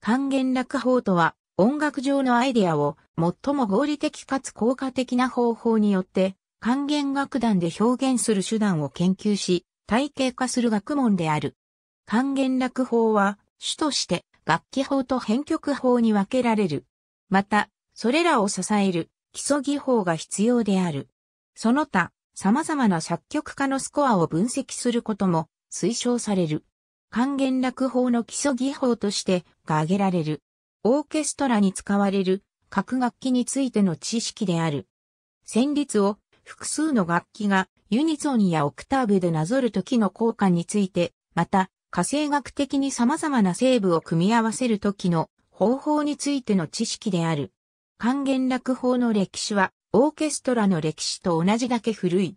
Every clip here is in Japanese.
還元楽法とは、音楽上のアイデアを最も合理的かつ効果的な方法によって、還元楽団で表現する手段を研究し、体系化する学問である。還元楽法は、主として楽器法と編曲法に分けられる。また、それらを支える基礎技法が必要である。その他、様々な作曲家のスコアを分析することも推奨される。還元楽法の基礎技法としてが挙げられる。オーケストラに使われる各楽器についての知識である。旋律を複数の楽器がユニゾンやオクターブでなぞる時の効果について、また、化成学的に様々な成分を組み合わせる時の方法についての知識である。還元楽法の歴史は、オーケストラの歴史と同じだけ古い。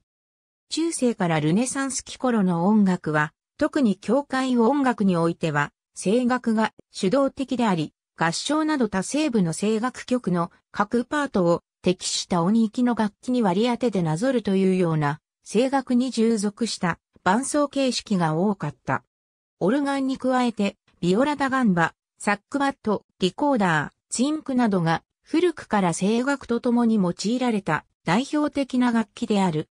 中世からルネサンス期頃の音楽は、特に教会音楽においては、声楽が主導的であり、合唱など多声部の声楽曲の各パートを適した音域の楽器に割り当ててなぞるというような声楽に従属した伴奏形式が多かった。オルガンに加えて、ビオラダガンバ、サックバット、リコーダー、ツインクなどが古くから声楽と共に用いられた代表的な楽器である。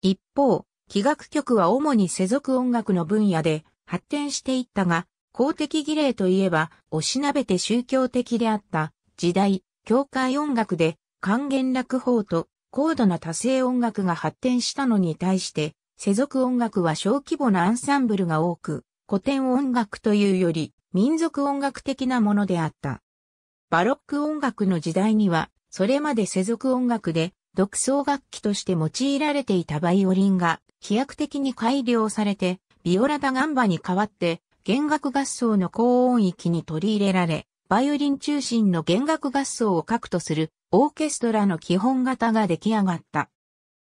一方、器楽曲は主に世俗音楽の分野で発展していったが、公的儀礼といえば、おしなべて宗教的であった時代、教会音楽で還元楽法と高度な多声音楽が発展したのに対して、世俗音楽は小規模なアンサンブルが多く、古典音楽というより民族音楽的なものであった。バロック音楽の時代には、それまで世俗音楽で独奏楽器として用いられていたバイオリンが飛躍的に改良されて、ビオラダガンバに代わって、弦楽合奏の高音域に取り入れられ、バイオリン中心の弦楽合奏を核とするオーケストラの基本型が出来上がった。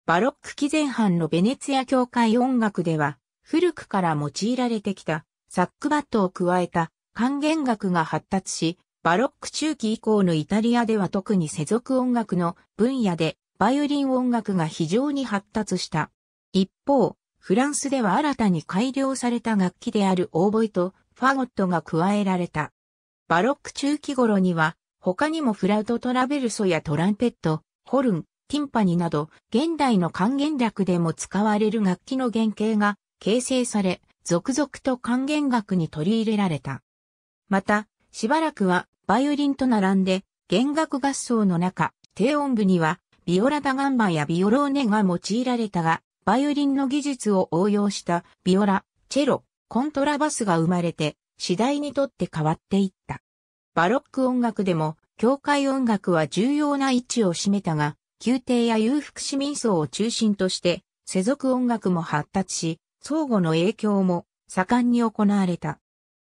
バロック期前半のベネツィア教会音楽では、古くから用いられてきたサックバットを加えた管弦楽が発達し、バロック中期以降のイタリアでは特に世俗音楽の分野でバイオリン音楽が非常に発達した。一方、フランスでは新たに改良された楽器であるオーボイとファゴットが加えられた。バロック中期頃には、他にもフラウトトラベルソやトランペット、ホルン、ティンパニなど、現代の管弦楽でも使われる楽器の原型が形成され、続々と管弦楽に取り入れられた。また、しばらくはバイオリンと並んで、弦楽合奏の中、低音部には、ビオラダガンバやビオローネが用いられたが、バイオリンの技術を応用したビオラ、チェロ、コントラバスが生まれて次第にとって変わっていった。バロック音楽でも教会音楽は重要な位置を占めたが、宮廷や裕福市民層を中心として世俗音楽も発達し、相互の影響も盛んに行われた。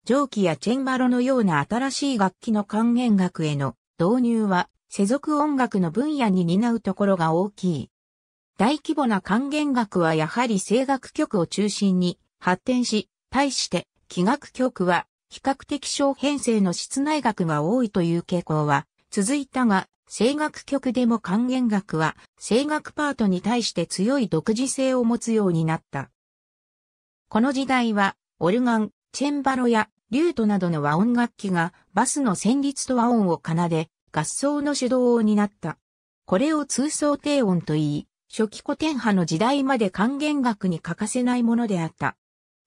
蒸気やチェンバロのような新しい楽器の還元楽への導入は世俗音楽の分野に担うところが大きい。大規模な還元学はやはり声楽曲を中心に発展し、対して器楽曲は比較的小編成の室内楽が多いという傾向は続いたが、声楽曲でも還元楽は声楽パートに対して強い独自性を持つようになった。この時代は、オルガン、チェンバロやリュートなどの和音楽器がバスの旋律と和音を奏で、合奏の主導を担った。これを通奏低音と言い、初期古典派の時代まで還元楽に欠かせないものであった。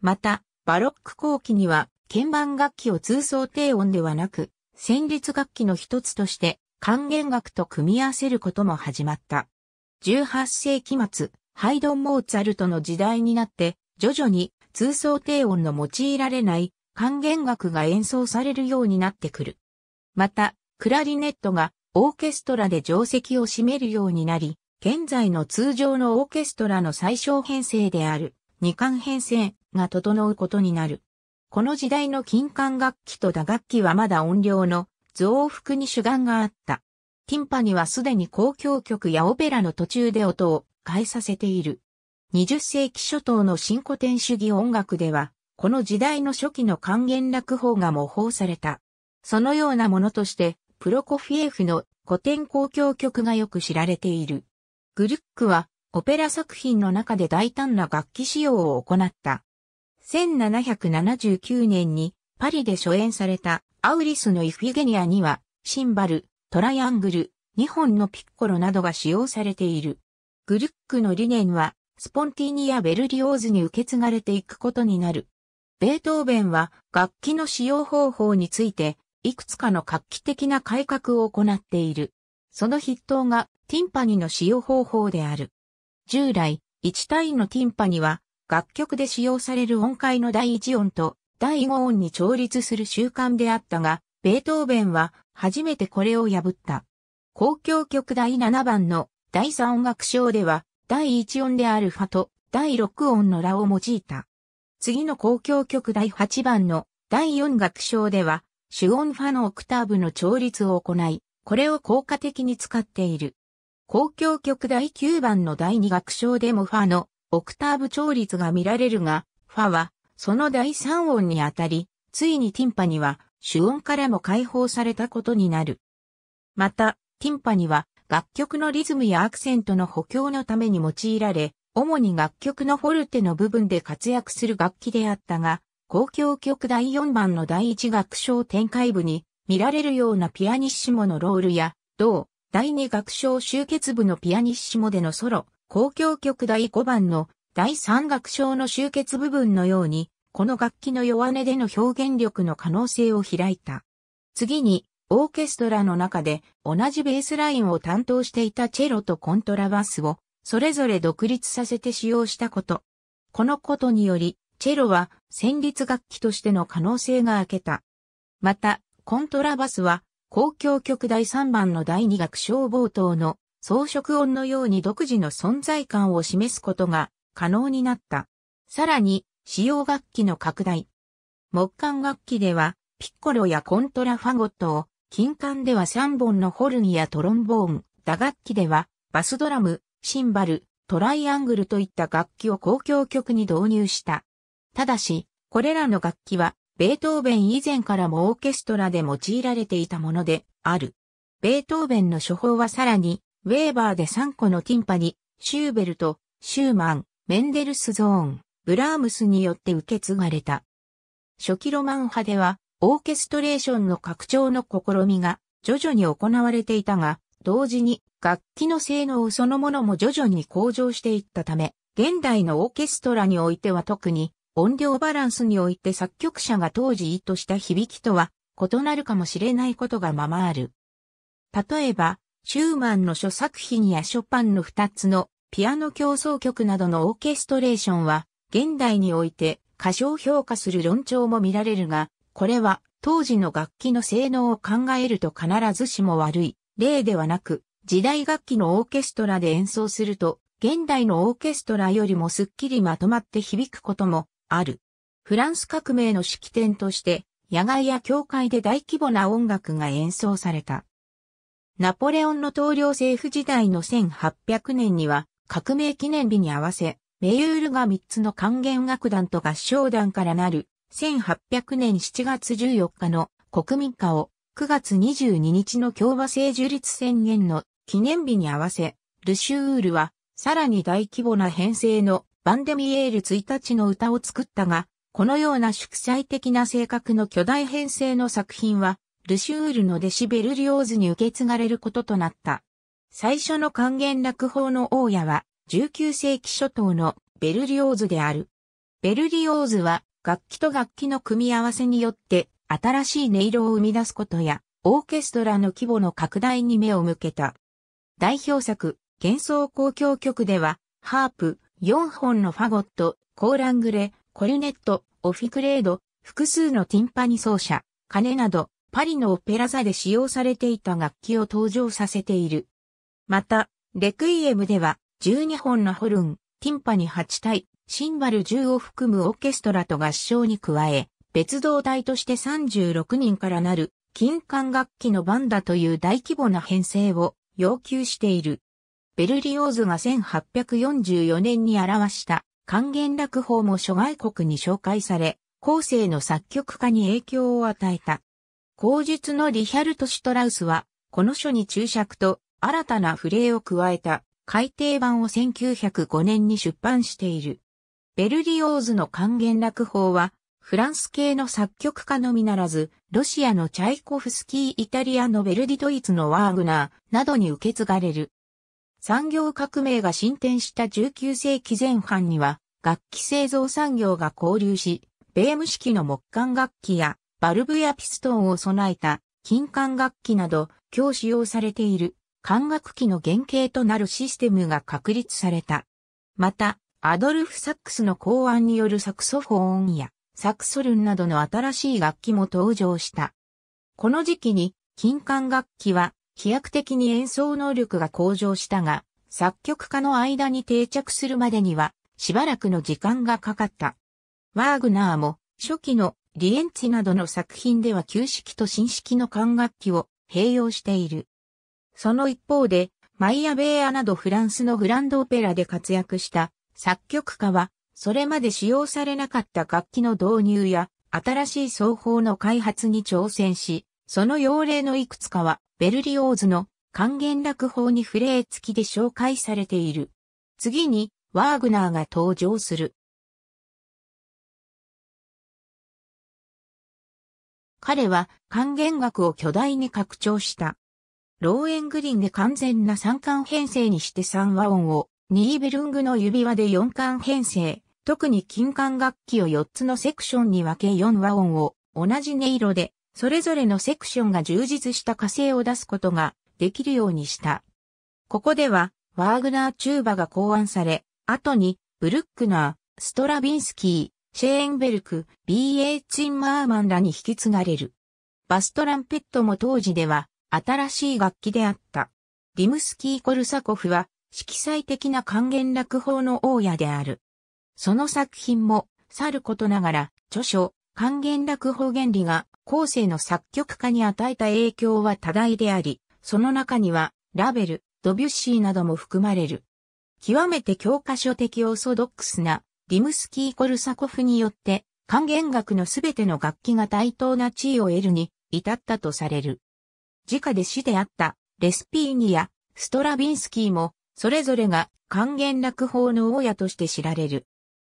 また、バロック後期には、鍵盤楽器を通奏低音ではなく、旋律楽器の一つとして、還元楽と組み合わせることも始まった。18世紀末、ハイドン・モーツァルトの時代になって、徐々に通奏低音の用いられない還元楽が演奏されるようになってくる。また、クラリネットがオーケストラで定石を占めるようになり、現在の通常のオーケストラの最小編成である、二管編成が整うことになる。この時代の金管楽器と打楽器はまだ音量の増幅に主眼があった。ティンパにはすでに公共曲やオペラの途中で音を変えさせている。20世紀初頭の新古典主義音楽では、この時代の初期の還元楽法が模倣された。そのようなものとして、プロコフィエフの古典公共曲がよく知られている。グルックはオペラ作品の中で大胆な楽器使用を行った。1779年にパリで初演されたアウリスのイフィゲニアにはシンバル、トライアングル、2本のピッコロなどが使用されている。グルックの理念はスポンティーニやベルリオーズに受け継がれていくことになる。ベートーベンは楽器の使用方法についていくつかの画期的な改革を行っている。その筆頭がティンパニの使用方法である。従来、1単位のティンパニは、楽曲で使用される音階の第1音と第5音に調律する習慣であったが、ベートーベンは初めてこれを破った。公共曲第7番の第3音楽章では、第1音であるファと第6音のラを用いた。次の公共曲第8番の第4楽章では、主音ファのオクターブの調律を行い、これを効果的に使っている。公共曲第9番の第2楽章でもファのオクターブ調律が見られるが、ファはその第3音にあたり、ついにティンパには主音からも解放されたことになる。また、ティンパには楽曲のリズムやアクセントの補強のために用いられ、主に楽曲のフォルテの部分で活躍する楽器であったが、公共曲第4番の第1楽章展開部に見られるようなピアニッシモのロールや、同、第二楽章集結部のピアニッシモでのソロ、公共曲第5番の第三楽章の集結部分のように、この楽器の弱音での表現力の可能性を開いた。次に、オーケストラの中で同じベースラインを担当していたチェロとコントラバスをそれぞれ独立させて使用したこと。このことにより、チェロは旋律楽器としての可能性が明けた。また、コントラバスは、公共曲第3番の第2楽章冒頭の装飾音のように独自の存在感を示すことが可能になった。さらに、使用楽器の拡大。木管楽器では、ピッコロやコントラファゴットを、金管では3本のホルンやトロンボーン、打楽器では、バスドラム、シンバル、トライアングルといった楽器を公共曲に導入した。ただし、これらの楽器はベートーベン以前からもオーケストラで用いられていたものである。ベートーベンの処方はさらに、ウェーバーで3個のティンパに、シューベルト、シューマン、メンデルスゾーン、ブラームスによって受け継がれた。初期ロマン派では、オーケストレーションの拡張の試みが徐々に行われていたが、同時に楽器の性能そのものも徐々に向上していったため、現代のオーケストラにおいては特に音量バランスにおいて作曲者が当時意図した響きとは異なるかもしれないことがままある。例えば、シューマンの諸作品やショパンの二つのピアノ競争曲などのオーケストレーションは、現代において過小評価する論調も見られるが、これは当時の楽器の性能を考えると必ずしも悪い例ではなく、時代楽器のオーケストラで演奏すると、現代のオーケストラよりもすっきりまとまって響くこともある。フランス革命の式典として、野外や教会で大規模な音楽が演奏された。ナポレオンの統領政府時代の1800年には、革命記念日に合わせ、メユールが3つの管弦楽団と合唱団からなる、1800年7月14日の国民歌を、9月22日の共和制樹立宣言の記念日に合わせ、ルシュールは、さらに大規模な編成のバンデミエール1日の歌を作ったが、このような祝祭的な性格の巨大編成の作品は、ルシュールの弟子ベルリオーズに受け継がれることとなった。最初の還元落法の大家は、19世紀初頭のベルリオーズである。ベルリオーズは、楽器と楽器の組み合わせによって、新しい音色を生み出すことや、オーケストラの規模の拡大に目を向けた。代表作、幻想交響曲では、ハープ、4本のファゴット、コーラングレ、コルネット、オフィクレード、複数のティンパニ奏者、鐘など、パリのオペラ座で使用されていた楽器を登場させている。また、レクイエムでは、12本のホルン、ティンパニ8体、シンバル10を含むオーケストラと合唱に加え、別動隊として36人からなる、金管楽器のバンダという大規模な編成を要求している。ベルリオーズが1844年に表した還元楽法も諸外国に紹介され、後世の作曲家に影響を与えた。口述のリヒャルト・シュトラウスは、この書に注釈と新たなフレーを加えた改訂版を1905年に出版している。ベルリオーズの還元楽法は、フランス系の作曲家のみならず、ロシアのチャイコフスキー、イタリアのベルディドイツのワーグナーなどに受け継がれる。産業革命が進展した19世紀前半には、楽器製造産業が交流し、ベーム式の木管楽器やバルブやピストンを備えた金管楽器など今日使用されている管楽器の原型となるシステムが確立された。また、アドルフ・サックスの考案によるサクソフォーンやサクソルンなどの新しい楽器も登場した。この時期に金管楽器は飛躍的に演奏能力が向上したが、作曲家の間に定着するまでには、しばらくの時間がかかった。ワーグナーも、初期のリエンツィなどの作品では旧式と新式の管楽器を併用している。その一方で、マイアベーアなどフランスのグランドオペラで活躍した作曲家は、それまで使用されなかった楽器の導入や、新しい奏法の開発に挑戦し、その要例のいくつかはベルリオーズの還元楽法にフレー付きで紹介されている。次に、ワーグナーが登場する。彼は還元楽を巨大に拡張した。ローエングリンで完全な三冠編成にして三和音を、ニーベルングの指輪で四冠編成、特に金管楽器を四つのセクションに分け四和音を同じ音色でそれぞれのセクションが充実した火星を出すことができるようにした。ここでは、ワーグナー・チューバが考案され、後に、ブルックナー、ストラビンスキー、シェーンベルク、B.A. チンマーマンらに引き継がれる。バストランペットも当時では、新しい楽器であった。リムスキー・コルサコフは、色彩的な還元落法の大家である。その作品も、さることながら、著書、還元落法原理が後世の作曲家に与えた影響は多大であり、その中には、ラベル、ドビュッシーなども含まれる。極めて教科書的オーソドックスな、リムスキー・コルサコフによって、還元楽のすべての楽器が対等な地位を得るに至ったとされる。直で師であったレスピーニやストラビンスキーもそれぞれが還元楽法の大家として知られる。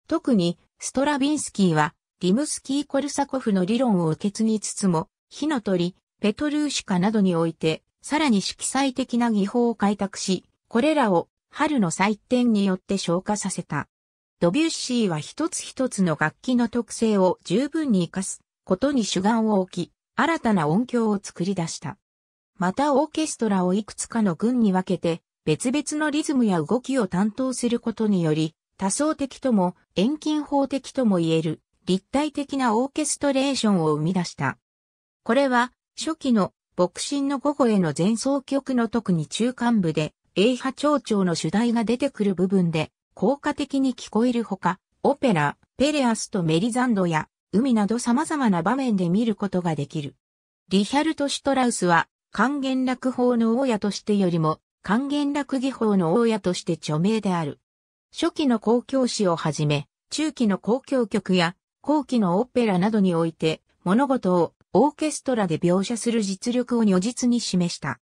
特にストラビンスキーはリムスキー・コルサコフの理論を受け継ぎつつも、火の鳥、ペトルーシカなどにおいて、さらに色彩的な技法を開拓し、これらを春の祭典によって消化させた。ドビュッシーは一つ一つの楽器の特性を十分に活かすことに主眼を置き、新たな音響を作り出した。またオーケストラをいくつかの群に分けて、別々のリズムや動きを担当することにより、多層的とも遠近法的とも言える立体的なオーケストレーションを生み出した。これは、初期の牧神の午後への前奏曲の特に中間部で、英波長調の主題が出てくる部分で、効果的に聞こえるほか、オペラ、ペレアスとメリザンドや、海など様々な場面で見ることができる。リヒャルト・シュトラウスは、還元楽法の大家としてよりも、還元楽技法の大家として著名である。初期の公共詩をはじめ、中期の公共曲や後期のオペラなどにおいて、物事をオーケストラで描写する実力を如実に示した。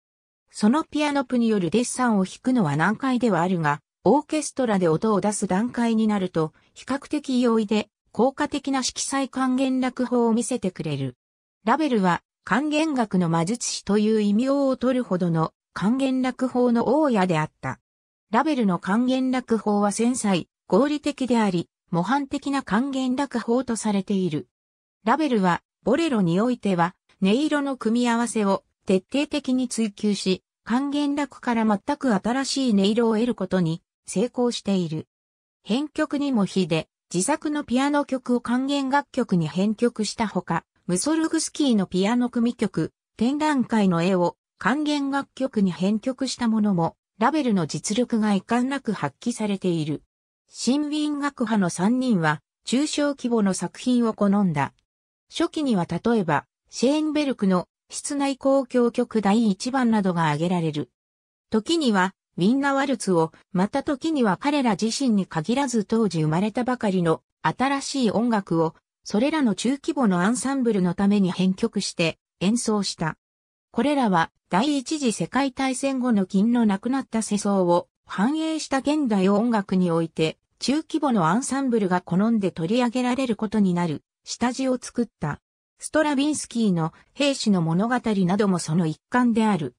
そのピアノプによるデッサンを弾くのは難解ではあるが、オーケストラで音を出す段階になると、比較的容易で、効果的な色彩還元楽法を見せてくれる。ラベルは、還元楽の魔術師という異名を取るほどの還元楽法の大家であった。ラベルの還元楽法は繊細、合理的であり、模範的な還元楽法とされている。ラベルは、ボレロにおいては、音色の組み合わせを徹底的に追求し、還元楽から全く新しい音色を得ることに成功している。編曲にも比で、自作のピアノ曲を還元楽曲に編曲したほか、ムソルグスキーのピアノ組曲、展覧会の絵を還元楽曲に編曲したものも、ラベルの実力が遺憾なく発揮されている。新民学派の3人は、中小規模の作品を好んだ。初期には例えば、シェーンベルクの室内公共曲第1番などが挙げられる。時には、ウィンナワルツを、また時には彼ら自身に限らず当時生まれたばかりの新しい音楽を、それらの中規模のアンサンブルのために編曲して演奏した。これらは第一次世界大戦後の金の亡くなった世相を反映した現代音楽において中規模のアンサンブルが好んで取り上げられることになる、下地を作った。ストラビンスキーの兵士の物語などもその一環である。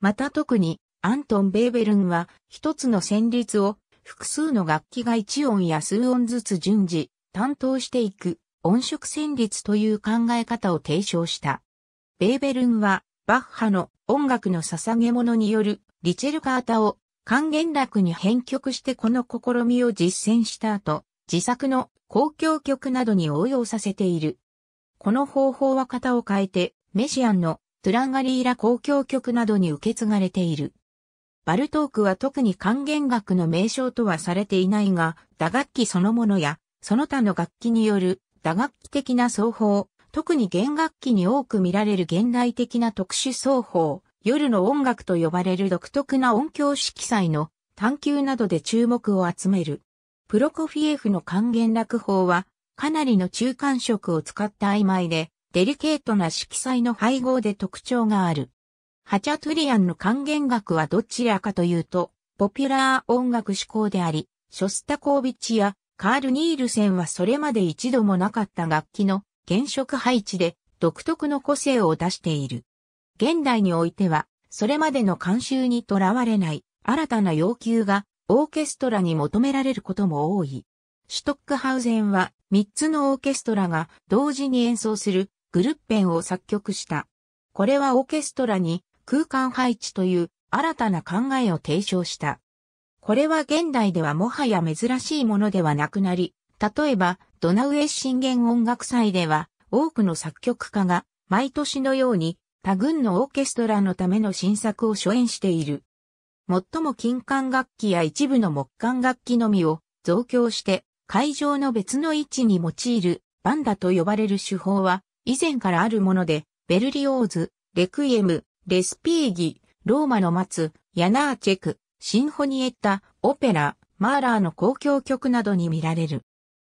また特に、アントン・ベーベルンは、一つの旋律を、複数の楽器が一音や数音ずつ順次、担当していく、音色旋律という考え方を提唱した。ベーベルンは、バッハの音楽の捧げ物によるリチェルカータを還元楽に編曲してこの試みを実践した後、自作の公共曲などに応用させている。この方法は型を変えて、メシアンのトゥランガリーラ公共曲などに受け継がれている。バルトークは特に還元楽の名称とはされていないが、打楽器そのものや、その他の楽器による打楽器的な奏法、特に弦楽器に多く見られる現代的な特殊奏法、夜の音楽と呼ばれる独特な音響色彩の探求などで注目を集める。プロコフィエフの還元楽法は、かなりの中間色を使った曖昧で、デリケートな色彩の配合で特徴がある。ハチャトゥリアンの還元楽はどちらかというと、ポピュラー音楽志向であり、ショスタコービッチやカール・ニールセンはそれまで一度もなかった楽器の原色配置で独特の個性を出している。現代においては、それまでの慣習にとらわれない新たな要求がオーケストラに求められることも多い。シュトックハウゼンは3つのオーケストラが同時に演奏するグルッペンを作曲した。これはオーケストラに空間配置という新たな考えを提唱した。これは現代ではもはや珍しいものではなくなり、例えばドナウエッシンゲン音楽祭では多くの作曲家が毎年のように他軍のオーケストラのための新作を初演している。最も金管楽器や一部の木管楽器のみを増強して会場の別の位置に用いるバンダと呼ばれる手法は以前からあるもので、ベルリオーズ、レクイエム、レスピーギ、ローマの松、ヤナーチェク、シンフォニエッタ、オペラ、マーラーの公共曲などに見られる。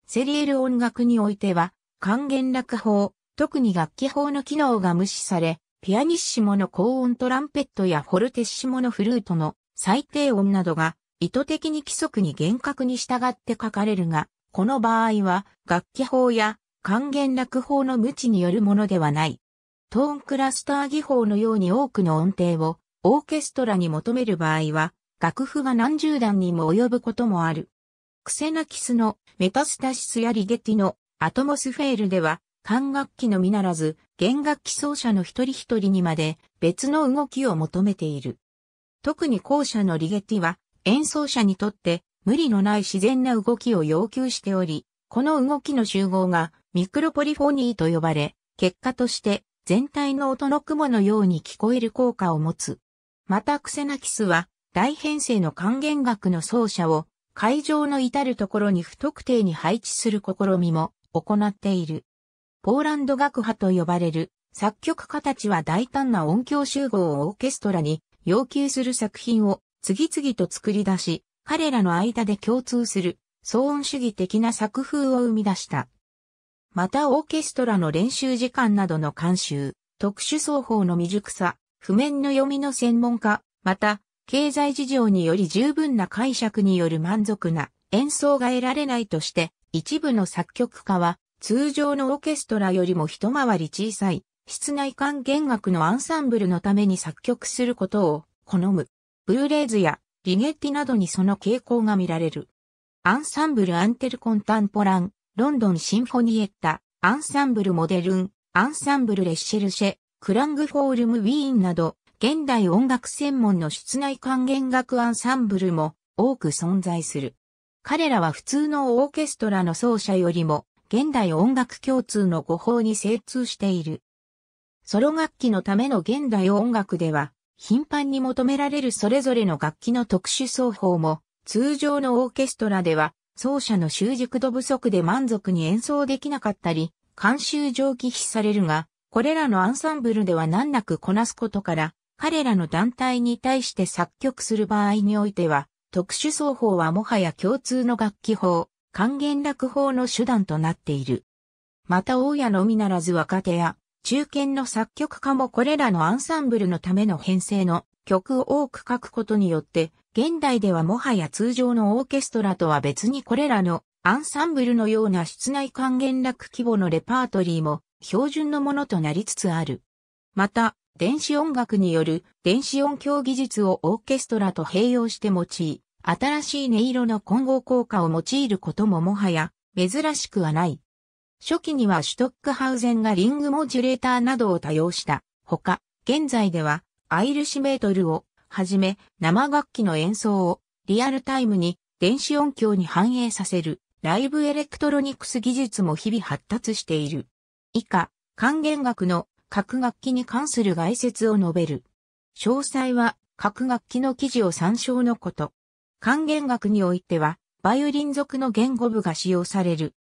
セリエル音楽においては、還元楽法、特に楽器法の機能が無視され、ピアニッシモの高音トランペットやフォルテッシモのフルートの最低音などが意図的に規則に厳格に従って書かれるが、この場合は楽器法や還元楽法の無知によるものではない。トーンクラスター技法のように多くの音程をオーケストラに求める場合は、楽譜が何十段にも及ぶこともある。クセナキスのメタスタシスやリゲティのアトモスフェールでは、管楽器のみならず、弦楽器奏者の一人一人にまで別の動きを求めている。特に後者のリゲティは演奏者にとって無理のない自然な動きを要求しており、この動きの集合がミクロポリフォニーと呼ばれ、結果として全体の音の雲のように聞こえる効果を持つ。またクセナキスは大編成の還元楽の奏者を会場の至るところに不特定に配置する試みも行っている。ポーランド楽派と呼ばれる作曲家たちは大胆な音響集合をオーケストラに要求する作品を次々と作り出し、彼らの間で共通する騒音主義的な作風を生み出した。またオーケストラの練習時間などの監修、特殊奏法の未熟さ、譜面の読みの専門家、また、経済事情により十分な解釈による満足な演奏が得られないとして、一部の作曲家は通常のオーケストラよりも一回り小さい、室内管弦楽のアンサンブルのために作曲することを好む。ブルーレイズやリゲッティなどにその傾向が見られる。アンサンブルアンテルコンタンポラン、ロンドンシンフォニエッタ、アンサンブルモデルン、アンサンブルレッシェルシェ、クラングフォールムウィーンなど、現代音楽専門の室内管弦楽アンサンブルも多く存在する。彼らは普通のオーケストラの奏者よりも現代音楽共通の語法に精通している。ソロ楽器のための現代音楽では、頻繁に求められるそれぞれの楽器の特殊奏法も、通常のオーケストラでは、奏者の習熟度不足で満足に演奏できなかったり、監修上忌避されるが、これらのアンサンブルでは難なくこなすことから、彼らの団体に対して作曲する場合においては、特殊奏法はもはや共通の楽器法、還元落法の手段となっている。また大家のみならず若手や中堅の作曲家もこれらのアンサンブルのための編成の曲を多く書くことによって、現代ではもはや通常のオーケストラとは別にこれらのアンサンブルのような室内還元楽規模のレパートリーも標準のものとなりつつある。また、電子音楽による電子音響技術をオーケストラと併用して用い、新しい音色の混合効果を用いることももはや珍しくはない。初期にはシュトックハウゼンがリングモジュレーターなどを多用した。ほか、現在ではアイルシメートルをはじめ生楽器の演奏をリアルタイムに電子音響に反映させるライブエレクトロニクス技術も日々発達している。以下、還元楽の各楽器に関する概説を述べる。詳細は各楽器の記事を参照のこと。還元学においては、バイオリン族の言語部が使用される。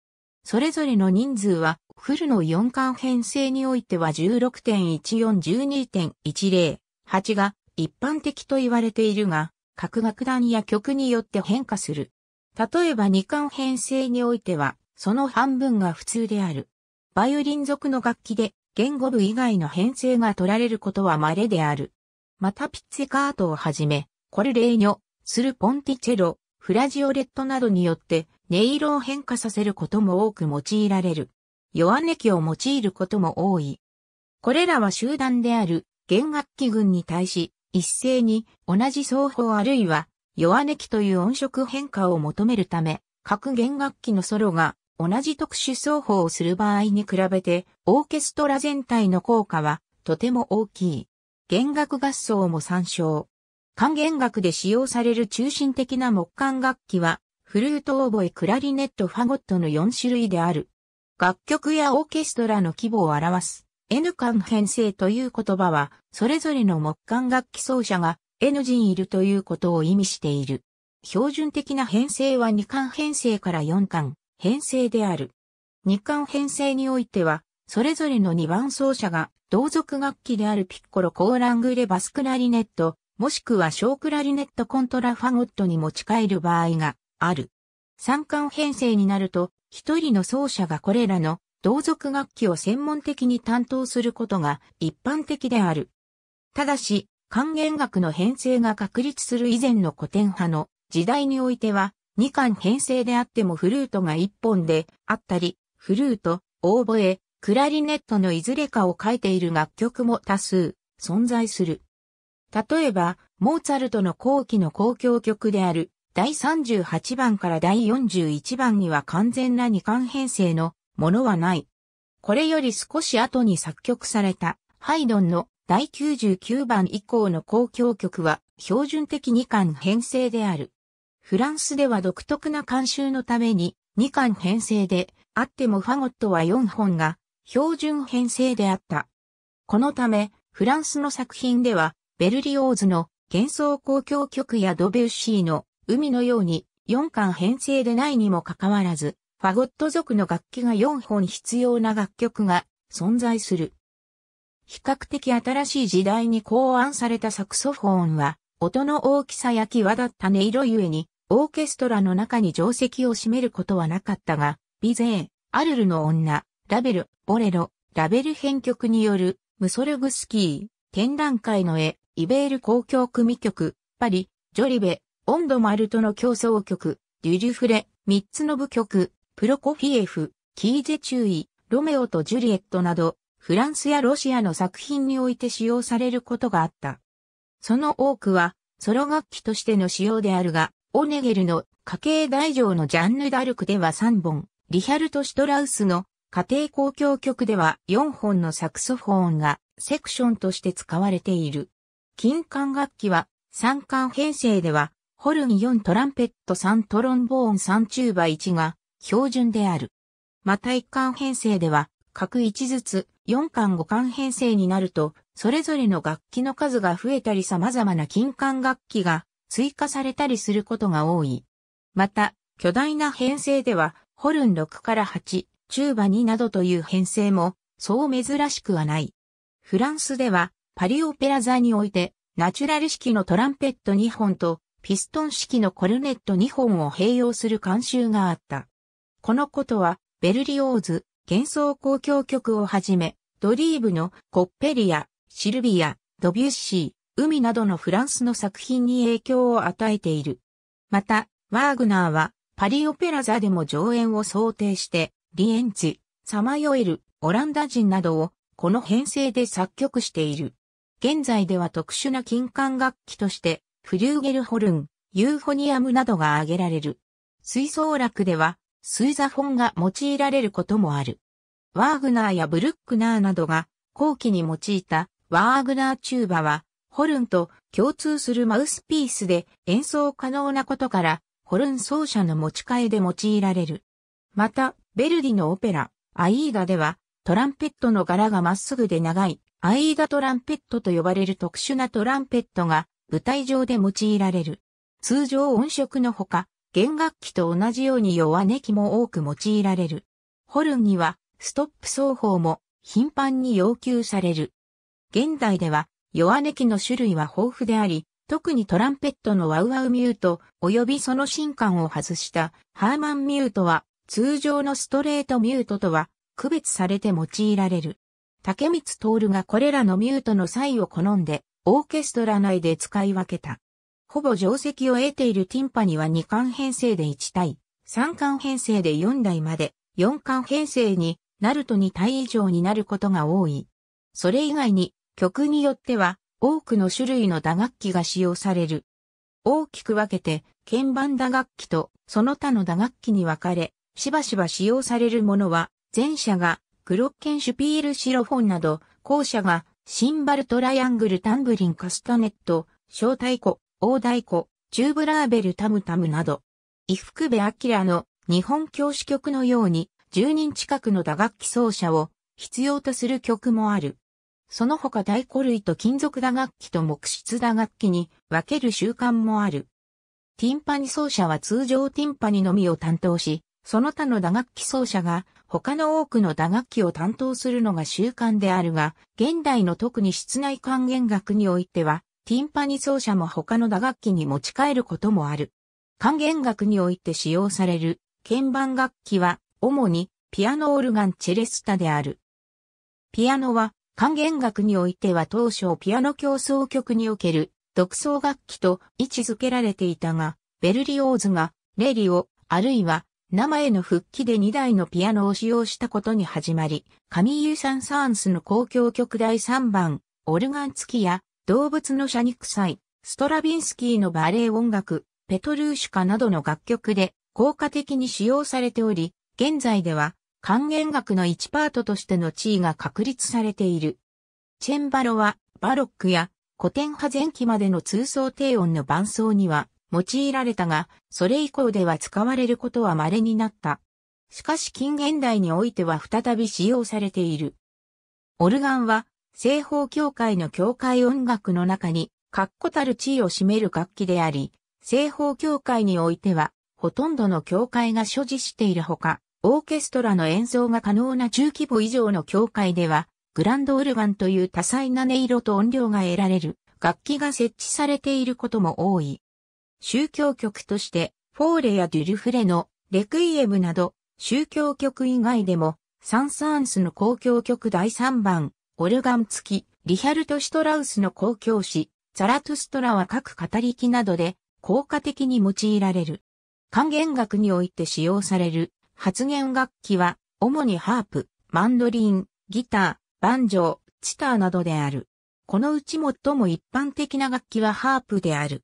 それぞれの人数は、フルの4巻編成においては16.1412.108が一般的と言われているが、各楽団や曲によって変化する。例えば2巻編成においては、その半分が普通である。バイオリン族の楽器で、言語部以外の編成が取られることは稀である。またピッツェカートをはじめ、コルレーニョ、するポンティチェロ、フラジオレットなどによって音色を変化させることも多く用いられる。弱音器を用いることも多い。これらは集団である弦楽器群に対し一斉に同じ奏法あるいは弱音器という音色変化を求めるため各弦楽器のソロが同じ特殊奏法をする場合に比べてオーケストラ全体の効果はとても大きい。弦楽合奏も参照。管弦楽で使用される中心的な木管楽器は、フルートオーボエ、クラリネット、ファゴットの4種類である。楽曲やオーケストラの規模を表す N 管編成という言葉は、それぞれの木管楽器奏者が N 人いるということを意味している。標準的な編成は2管編成から4管編成である。2管編成においては、それぞれの2番奏者が同族楽器であるピッコロ、コーラングレ、バスクラリネット、もしくは小クラリネットコントラファゴットに持ち帰る場合がある。三冠編成になると、一人の奏者がこれらの同族楽器を専門的に担当することが一般的である。ただし、還元楽の編成が確立する以前の古典派の時代においては、二巻編成であってもフルートが一本であったり、フルート、オーボエ、クラリネットのいずれかを書いている楽曲も多数存在する。例えば、モーツァルトの後期の公共曲である第38番から第41番には完全な二巻編成のものはない。これより少し後に作曲されたハイドンの第99番以降の公共曲は標準的二巻編成である。フランスでは独特な慣習のために二巻編成であってもファゴットは4本が標準編成であった。このため、フランスの作品ではベルリオーズの幻想交響曲やドビュッシーの海のように4巻編成でないにもかかわらず、ファゴット族の楽器が4本必要な楽曲が存在する。比較的新しい時代に考案されたサクソフォーンは、音の大きさや際立った音色ゆえに、オーケストラの中に定石を占めることはなかったが、ビゼー、アルルの女、ラベル、ボレロ、ラベル編曲による、ムソルグスキー、展覧会の絵、イベール公共組曲、パリ、ジョリベ、オンドマルトの競争曲、デュリュフレ、三つの部曲、プロコフィエフ、キーゼチーイ、ロメオとジュリエットなど、フランスやロシアの作品において使用されることがあった。その多くは、ソロ楽器としての使用であるが、オネゲルの家計大乗のジャンヌ・ダルクでは3本、リヒャルト・シュトラウスの家庭公共曲では4本のサクソフォーンがセクションとして使われている。金管楽器は、三管編成では、ホルン4トランペット3トロンボーン3チューバ1が標準である。また一管編成では、各1ずつ4管5管編成になると、それぞれの楽器の数が増えたり様々な金管楽器が追加されたりすることが多い。また、巨大な編成では、ホルン6から8、チューバ2などという編成も、そう珍しくはない。フランスでは、パリオペラ座において、ナチュラル式のトランペット2本と、ピストン式のコルネット2本を併用する慣習があった。このことは、ベルリオーズ、幻想交響曲をはじめ、ドリーブのコッペリア、シルビア、ドビュッシー、海などのフランスの作品に影響を与えている。また、ワーグナーは、パリオペラ座でも上演を想定して、リエンツ、サマヨエル、オランダ人などを、この編成で作曲している。現在では特殊な金管楽器として、フリューゲルホルン、ユーフォニアムなどが挙げられる。吹奏楽では、スイザフォンが用いられることもある。ワーグナーやブルックナーなどが後期に用いたワーグナーチューバは、ホルンと共通するマウスピースで演奏可能なことから、ホルン奏者の持ち替えで用いられる。また、ベルディのオペラ、アイーダでは、トランペットの柄がまっすぐで長い、アイーダトランペットと呼ばれる特殊なトランペットが舞台上で用いられる。通常音色のほか、弦楽器と同じように弱音器も多く用いられる。ホルンにはストップ奏法も頻繁に要求される。現代では弱音器の種類は豊富であり、特にトランペットのワウワウミュート及びその進管を外したハーマンミュートは通常のストレートミュートとは区別されて用いられる。竹光徹がこれらのミュートの際を好んで、オーケストラ内で使い分けた。ほぼ定石を得ているティンパニは2巻編成で1体、3巻編成で4台まで、4巻編成になると2体以上になることが多い。それ以外に、曲によっては、多くの種類の打楽器が使用される。大きく分けて、鍵盤打楽器とその他の打楽器に分かれ、しばしば使用されるものは、前者がグロッケンシュピールシロフォンなど、校舎が、シンバルトライアングルタンブリンカスタネット、小太鼓、大太鼓、チューブラーベルタムタムなど、伊福部明の日本教師局のように、10人近くの打楽器奏者を必要とする曲もある。その他太鼓類と金属打楽器と木質打楽器に分ける習慣もある。ティンパニ奏者は通常ティンパニのみを担当し、その他の打楽器奏者が他の多くの打楽器を担当するのが習慣であるが、現代の特に室内管弦楽においては、ティンパニ奏者も他の打楽器に持ち帰ることもある。管弦楽において使用される鍵盤楽器は、主にピアノオルガンチェレスタである。ピアノは、管弦楽においては当初ピアノ競奏曲における独奏楽器と位置づけられていたが、ベルリオーズが、レリオ、あるいは生への復帰で2台のピアノを使用したことに始まり、カミーユ・サン・サーンスの公共曲第3番、オルガン付きや、動物の車肉祭、ストラビンスキーのバレエ音楽、ペトルーシュカなどの楽曲で効果的に使用されており、現在では還元楽の1パートとしての地位が確立されている。チェンバロはバロックや古典派前期までの通奏低音の伴奏には用いられたが、それ以降では使われることは稀になった。しかし近現代においては再び使用されている。オルガンは、西方教会の教会音楽の中に、確固たる地位を占める楽器であり、西方教会においては、ほとんどの教会が所持しているほか、オーケストラの演奏が可能な中規模以上の教会では、グランドオルガンという多彩な音色と音量が得られる楽器が設置されていることも多い。宗教曲として、フォーレやデュルフレのレクイエムなど、宗教曲以外でも、サン・サーンスの公共曲第3番、オルガン付き、リヒャルト・シュトラウスの公共詩、ザラトゥストラは各語り機などで、効果的に用いられる。管弦楽において使用される発言楽器は、主にハープ、マンドリン、ギター、バンジョー、チターなどである。このうち最も一般的な楽器はハープである。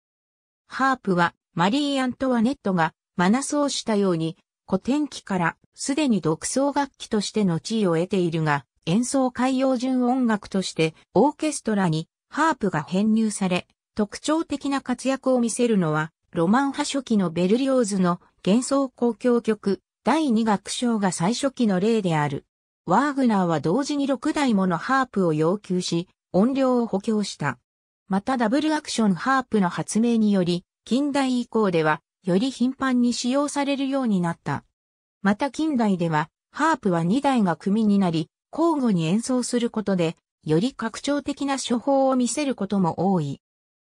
ハープはマリー・アントワネットがマナソをしたように古典期からすでに独奏楽器としての地位を得ているが演奏海洋順音楽としてオーケストラにハープが編入され特徴的な活躍を見せるのはロマン派初期のベルリオーズの幻想交響曲第2楽章が最初期の例である。ワーグナーは同時に6台ものハープを要求し音量を補強した。またダブルアクションハープの発明により、近代以降では、より頻繁に使用されるようになった。また近代では、ハープは2台が組になり、交互に演奏することで、より拡張的な処方を見せることも多い。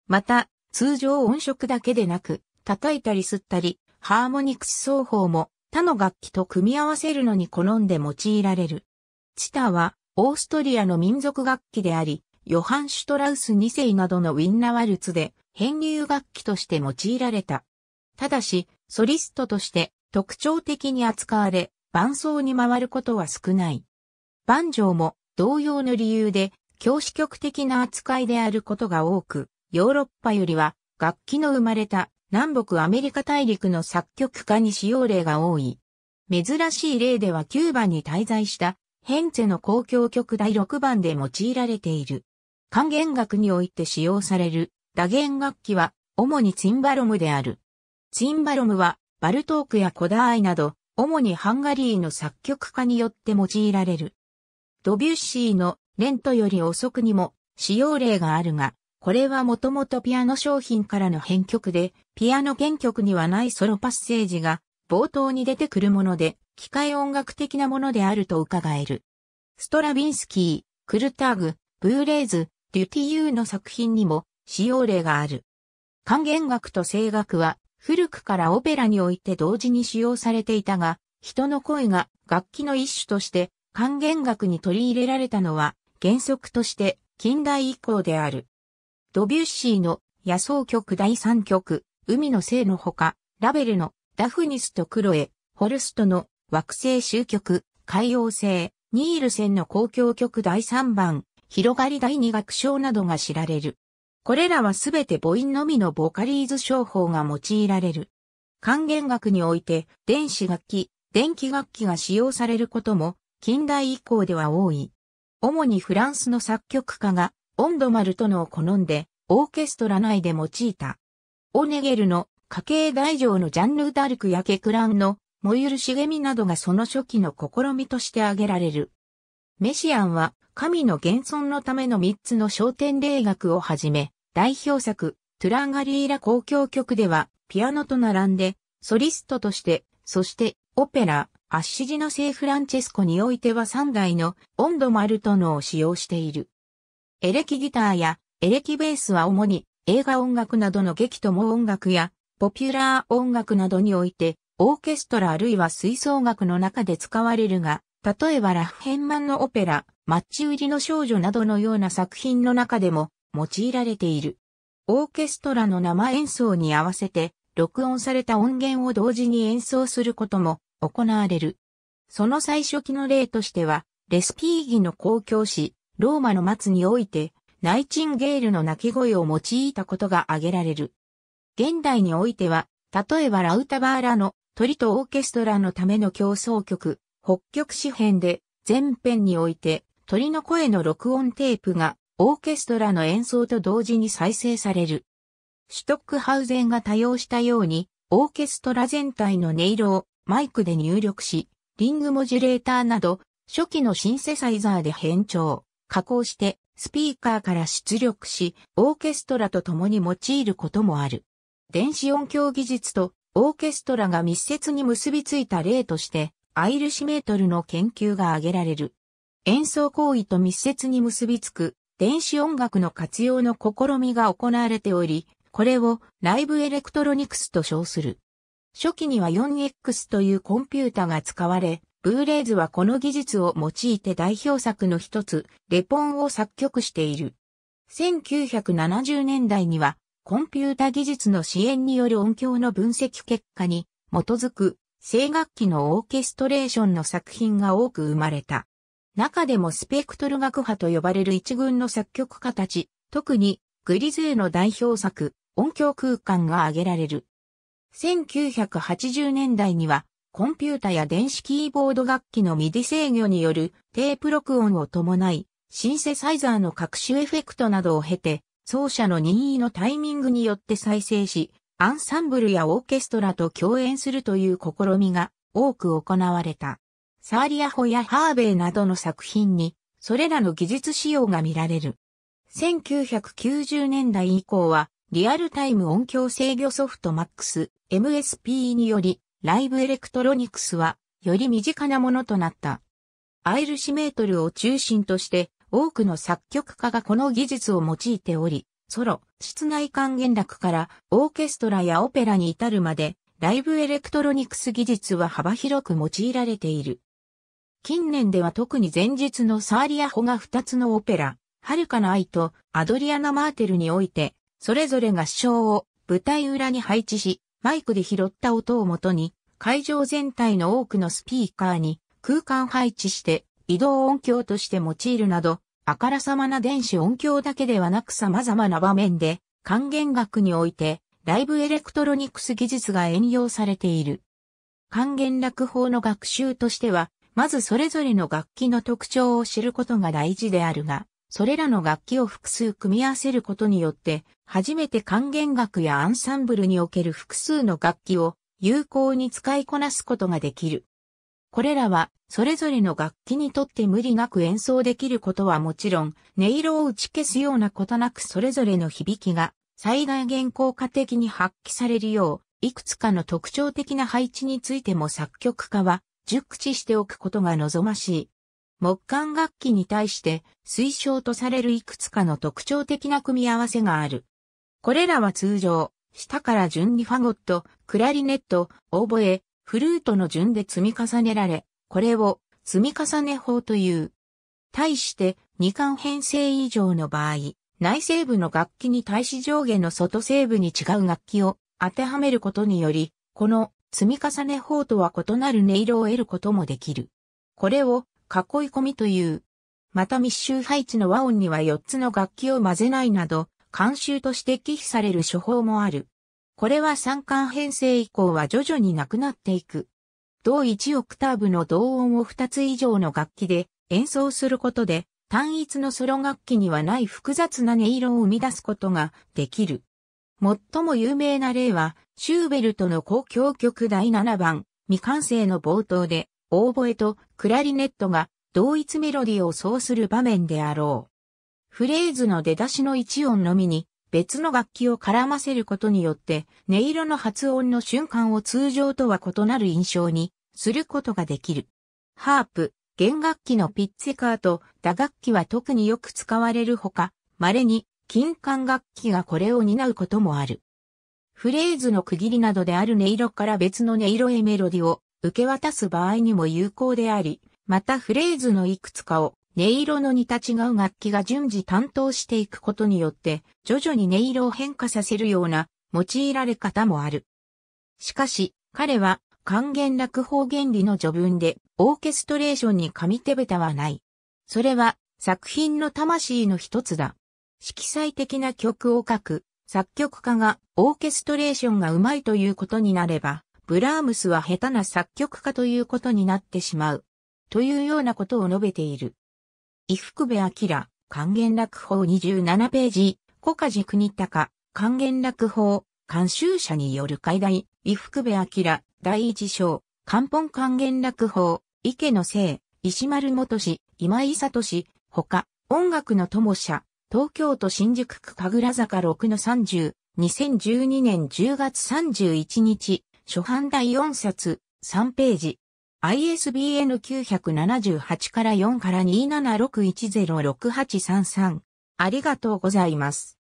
また、通常音色だけでなく、叩いたり吸ったり、ハーモニクス奏法も他の楽器と組み合わせるのに好んで用いられる。チタは、オーストリアの民族楽器であり、ヨハン・シュトラウス2世などのウィンナワルツで編入楽器として用いられた。ただし、ソリストとして特徴的に扱われ、伴奏に回ることは少ない。バンジョーも同様の理由で教師局的な扱いであることが多く、ヨーロッパよりは楽器の生まれた南北アメリカ大陸の作曲家に使用例が多い。珍しい例ではキューバに滞在したヘンツェの公共曲第6番で用いられている。管弦楽において使用される打弦楽器は主にツィンバロムである。ツィンバロムはバルトークやコダーイなど主にハンガリーの作曲家によって用いられる。ドビュッシーのレントより遅くにも使用例があるが、これはもともとピアノ商品からの編曲で、ピアノ原曲にはないソロパッセージが冒頭に出てくるもので、機械音楽的なものであると伺える。ストラビンスキー、クルターグ、ブーレーズ、デュティユーの作品にも使用例がある。還元楽と声楽は古くからオペラにおいて同時に使用されていたが、人の声が楽器の一種として還元楽に取り入れられたのは原則として近代以降である。ドビュッシーの野草曲第3曲、海の星のほか、ラベルのダフニスとクロエ、ホルストの惑星終局、海洋星、ニールセンの公共曲第3番、広がり第二楽章などが知られる。これらはすべて母音のみのボカリーズ商法が用いられる。還元楽において電子楽器、電気楽器が使用されることも近代以降では多い。主にフランスの作曲家がオンドマルトのを好んでオーケストラ内で用いた。オネゲルの家計大乗のジャンヌ・ダルクやケクランのモユル・シゲミなどがその初期の試みとして挙げられる。メシアンは神の現存のための三つの焦点霊学をはじめ、代表作、トゥランガリーラ公共曲では、ピアノと並んで、ソリストとして、そして、オペラ、アッシジの聖フランチェスコにおいては三代のオンドマルトノを使用している。エレキギターやエレキベースは主に映画音楽などの劇とも音楽やポピュラー音楽などにおいてオーケストラあるいは吹奏楽の中で使われるが、例えばラフヘンマンのオペラ、マッチ売りの少女などのような作品の中でも用いられている。オーケストラの生演奏に合わせて、録音された音源を同時に演奏することも行われる。その最初期の例としては、レスピーギの公共誌、ローマの末において、ナイチンゲールの鳴き声を用いたことが挙げられる。現代においては、例えばラウタバーラの鳥とオーケストラのための競争曲、北極紙編で前編において鳥の声の録音テープがオーケストラの演奏と同時に再生される。シュトックハウゼンが多用したようにオーケストラ全体の音色をマイクで入力し、リングモジュレーターなど初期のシンセサイザーで変調、加工してスピーカーから出力し、オーケストラと共に用いることもある。電子音響技術とオーケストラが密接に結びついた例として、アイルシメートルの研究が挙げられる。演奏行為と密接に結びつく電子音楽の活用の試みが行われており、これをライブエレクトロニクスと称する。初期には 4X というコンピュータが使われ、ブーレイズはこの技術を用いて代表作の一つ、レポンを作曲している。1970年代には、コンピュータ技術の支援による音響の分析結果に基づく声楽器のオーケストレーションの作品が多く生まれた。中でもスペクトル学派と呼ばれる一群の作曲家たち、特にグリズへの代表作、音響空間が挙げられる。1980年代には、コンピュータや電子キーボード楽器のミディ制御によるテープ録音を伴い、シンセサイザーの各種エフェクトなどを経て、奏者の任意のタイミングによって再生し、アンサンブルやオーケストラと共演するという試みが多く行われた。サーリアホやハーベイなどの作品に、それらの技術仕様が見られる。1990年代以降は、リアルタイム音響制御ソフト MAX、MSP により、ライブエレクトロニクスは、より身近なものとなった。アイルシメートルを中心として、多くの作曲家がこの技術を用いており、ソロ、室内管弦楽からオーケストラやオペラに至るまで、ライブエレクトロニクス技術は幅広く用いられている。近年では特に前日のサーリアホが2つのオペラ、遥かな愛とアドリアナ・マーテルにおいて、それぞれ合唱を舞台裏に配置し、マイクで拾った音をもとに、会場全体の多くのスピーカーに空間配置して移動音響として用いるなど、あからさまな電子音響だけではなく様々な場面で、還元学において、ライブエレクトロニクス技術が援用されている。還元楽法の学習としては、まずそれぞれの楽器の特徴を知ることが大事であるが、それらの楽器を複数組み合わせることによって、初めて還元楽やアンサンブルにおける複数の楽器を有効に使いこなすことができる。これらはそれぞれの楽器にとって無理なく演奏できることはもちろん、音色を打ち消すようなことなくそれぞれの響きが最大限効果的に発揮されるよう、いくつかの特徴的な配置についても作曲家は熟知しておくことが望ましい。木管楽器に対して推奨とされるいくつかの特徴的な組み合わせがある。これらは通常、下から順にファゴット、クラリネット、オーボエ、フルートの順で積み重ねられ、これを積み重ね法という。対して二冠編成以上の場合、内西部の楽器に対し上下の外西部に違う楽器を当てはめることにより、この積み重ね法とは異なる音色を得ることもできる。これを囲い込みという。また密集配置の和音には4つの楽器を混ぜないなど、慣習として忌避される処方もある。これは三冠編成以降は徐々になくなっていく。同1オクターブの同音を2つ以上の楽器で演奏することで、単一のソロ楽器にはない複雑な音色を生み出すことができる。最も有名な例は、シューベルトの交響曲第7番、未完成の冒頭で、オーボエとクラリネットが同一メロディを奏する場面であろう。フレーズの出だしの一音のみに別の楽器を絡ませることによって音色の発音の瞬間を通常とは異なる印象にすることができる。ハープ、弦楽器のピッツェカーと打楽器は特によく使われるほか、稀に金管楽器がこれを担うこともある。フレーズの区切りなどである音色から別の音色へメロディを受け渡す場合にも有効であり、またフレーズのいくつかを音色の似た違う楽器が順次担当していくことによって、徐々に音色を変化させるような用いられ方もある。しかし、彼は還元落法原理の序文で、オーケストレーションに神手蓋はない。それは、作品の魂の一つだ。色彩的な曲を書く、作曲家がオーケストレーションが上手いということになれば、ブラームスは下手な作曲家ということになってしまう。というようなことを述べている。伊福部明、還元落法27ページ、小梶国高、還元落法、監修者による解題、伊福部明、第一章、漢本還元落法、池の生、石丸元氏、今井里氏、他、音楽の友社、東京都新宿区神楽坂6の30、2012年10月31日、初版第4冊、3ページ。ISBN 978から4から276106833。ありがとうございます。